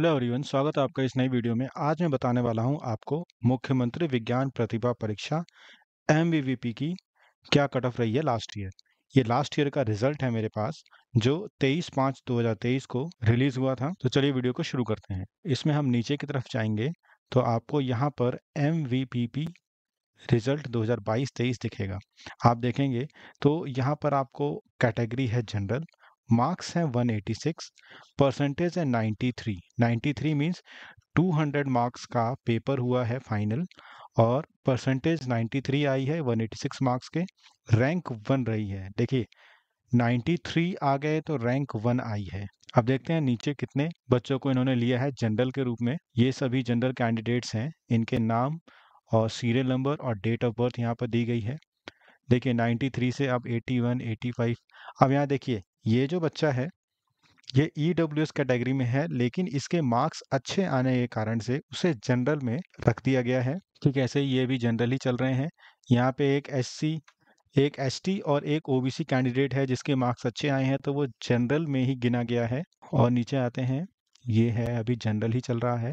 hello everyone स्वागत है आपका इस नई वीडियो में आज मैं बताने वाला हूं आपको मुख्यमंत्री विज्ञान प्रतिभा परीक्षा एम की क्या कट ऑफ रही है लास्ट ईयर ये लास्ट ईयर का रिजल्ट है मेरे पास जो 23 पाँच 2023 को रिलीज हुआ था तो चलिए वीडियो को शुरू करते हैं इसमें हम नीचे की तरफ जाएंगे तो आपको यहाँ पर एम रिजल्ट 2022-23 दिखेगा आप देखेंगे तो यहाँ पर आपको कैटेगरी है जनरल मार्क्स हैं 186 परसेंटेज है 93 93 मींस 200 मार्क्स का पेपर हुआ है फाइनल और परसेंटेज 93 आई है 186 मार्क्स के रैंक वन रही है देखिए 93 आ गए तो रैंक वन आई है अब देखते हैं नीचे कितने बच्चों को इन्होंने लिया है जनरल के रूप में ये सभी जनरल कैंडिडेट्स हैं इनके नाम और सीरियल नंबर और डेट ऑफ बर्थ यहाँ पर दी गई है देखिए 93 से अब 81, 85 अब यहाँ देखिए ये जो बच्चा है ये ई डब्ल्यू एस कैटेगरी में है लेकिन इसके मार्क्स अच्छे आने के कारण से उसे जनरल में रख दिया गया है ठीक ऐसे ये भी जनरल ही चल रहे हैं यहाँ पे एक एस सी एक एस टी और एक ओ बी सी कैंडिडेट है जिसके मार्क्स अच्छे आए हैं तो वो जनरल में ही गिना गया है और नीचे आते हैं ये है अभी जनरल ही चल रहा है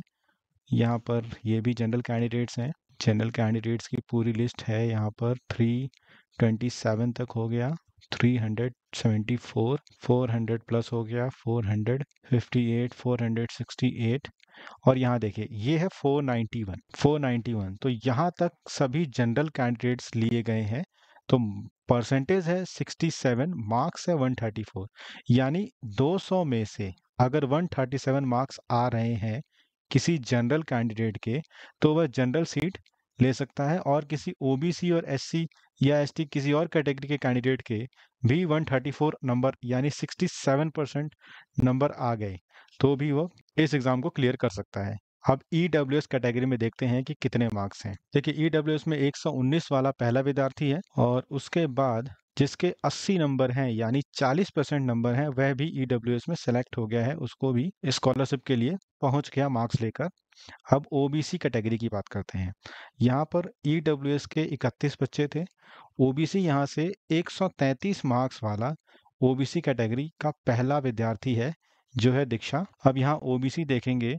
यहाँ पर ये भी जनरल कैंडिडेट्स हैं जनरल कैंडिडेट्स की पूरी लिस्ट है यहाँ पर थ्री ट्वेंटी सेवन तक हो गया three hundred seventy four four hundred plus हो गया four hundred fifty eight four hundred sixty eight और यहाँ देखिए ये है four ninety one four ninety one तो यहाँ तक सभी जनरल कैंडिडेट्स लिए गए हैं तो परसेंटेज है सिक्सटी सेवन मार्क्स है वन थर्टी फोर यानी दो सौ में से अगर वन थर्टी सेवन मार्क्स आ रहे हैं किसी जनरल कैंडिडेट के तो वह जनरल सीट ले सकता है और किसी ओबीसी और एससी या एस किसी और कैटेगरी के कैंडिडेट के भी 134 नंबर यानी 67 परसेंट नंबर आ गए तो भी वो इस एग्ज़ाम को क्लियर कर सकता है अब ई e कैटेगरी में देखते हैं कि कितने मार्क्स हैं देखिए ई e में 119 वाला पहला विद्यार्थी है और उसके बाद जिसके 80 नंबर हैं यानी 40 परसेंट नंबर हैं वह भी ई e में सेलेक्ट हो गया है उसको भी स्कॉलरशिप के लिए पहुंच गया मार्क्स लेकर अब ओ कैटेगरी की बात करते हैं यहाँ पर ई e के इकतीस बच्चे थे ओ बी यहाँ से 133 मार्क्स वाला ओ कैटेगरी का पहला विद्यार्थी है जो है दीक्षा अब यहाँ ओ देखेंगे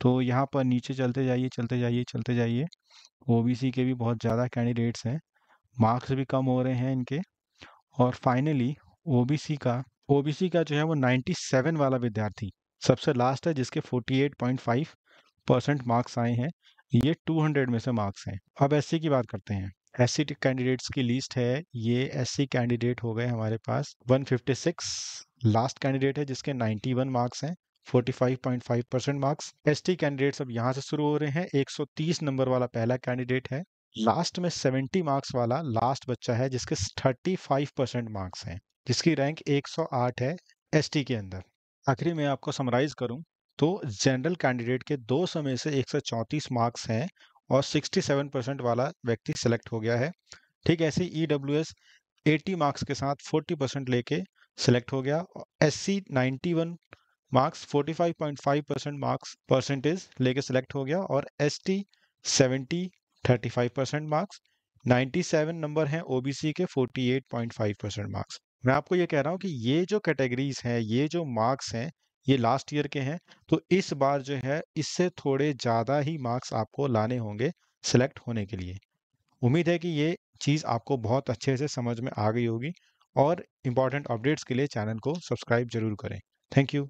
तो यहाँ पर नीचे चलते जाइए चलते जाइए चलते जाइए ओ के भी बहुत ज़्यादा कैंडिडेट्स हैं मार्क्स भी कम हो रहे हैं इनके और फाइनली ओबीसी का ओबीसी का जो है वो 97 वाला विद्यार्थी सबसे लास्ट है जिसके 48.5 परसेंट मार्क्स आए हैं ये 200 में से मार्क्स हैं अब एससी की बात करते हैं एससी कैंडिडेट्स की लिस्ट है ये एससी कैंडिडेट हो गए हमारे पास 156 लास्ट कैंडिडेट है जिसके 91 मार्क्स हैं 45.5 परसेंट मार्क्स एसटी कैंडिडेट्स अब यहाँ से शुरू हो रहे हैं 130 नंबर वाला पहला कैंडिडेट है लास्ट में 70 मार्क्स वाला लास्ट बच्चा है जिसके 35 परसेंट मार्क्स हैं जिसकी रैंक 108 है टी के अंदर आखिरी मैं आपको समराइज करूं तो जनरल कैंडिडेट के दो समय से चौंतीस मार्क्स हैं और 67 परसेंट वाला व्यक्ति सेलेक्ट हो गया है ठीक ऐसे E W S eighty marks के साथ 40 परसेंट लेके सेलेक्ट हो गया S C ninety one marks 45.5 percent marks percentage लेके सेलेक्ट हो गया और S T seventy 35 percent marks 97 number हैं ओबीसी के 48.5 परसेंट मार्क्स मैं आपको ये कह रहा हूँ कि ये जो कैटेगरीज हैं ये जो मार्क्स हैं ये लास्ट ईयर के हैं तो इस बार जो है इससे थोड़े ज़्यादा ही मार्क्स आपको लाने होंगे सेलेक्ट होने के लिए उम्मीद है कि ये चीज़ आपको बहुत अच्छे से समझ में आ गई होगी और इम्पॉर्टेंट अपडेट्स के लिए चैनल को सब्सक्राइब जरूर करें थैंक यू